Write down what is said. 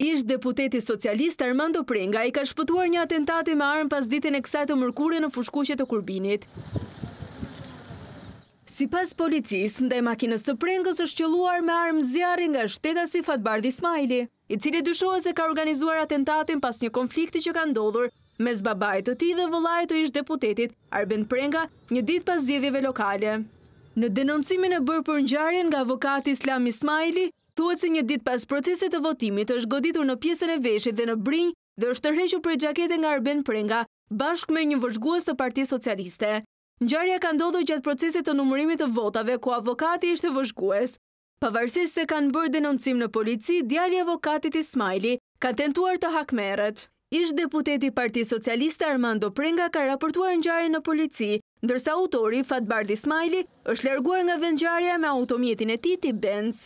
Ish deputeti socialist Armando Prenga i ka shpëtuar një atentati me armë pas ditën e kësaj të mërkurë në fushkushet të kurbinit. Si pas policis, ndaj makinës të prengës është qëluar me armë zjarë nga si Fatbardi Smajli, i cili dyshoa se ka organizuar atentatin pas një konflikti që ka ndodhur mes babajt të ti dhe vëllajt të ish deputetit Arben prenga një dit pas zjedhjeve lokale. Në denoncimin e bërë për njarën nga avokati Islam Ismaili, thuët se një dit pas proceset të votimit është goditur në pjesën e veshit dhe në brinjë dhe është të reqë për gjakete nga Arben Prenga, bashk me një vërshguës të parti socialiste. Njarëja ka ndodhë gjatë proceset të numërimit të votave, ku avokati ishte vërshguës. Pavarësisht se kanë bërë denoncim në polici, djali avokatit Ismaili ka tentuar të hakmerët. Ishtë deputeti parti socialiste Armando Prenga ka raportuar njarën në polici, ndërsa autori Fatbardi Smajli është lerguar nga vendjarja me automjetin e ti ti Benz.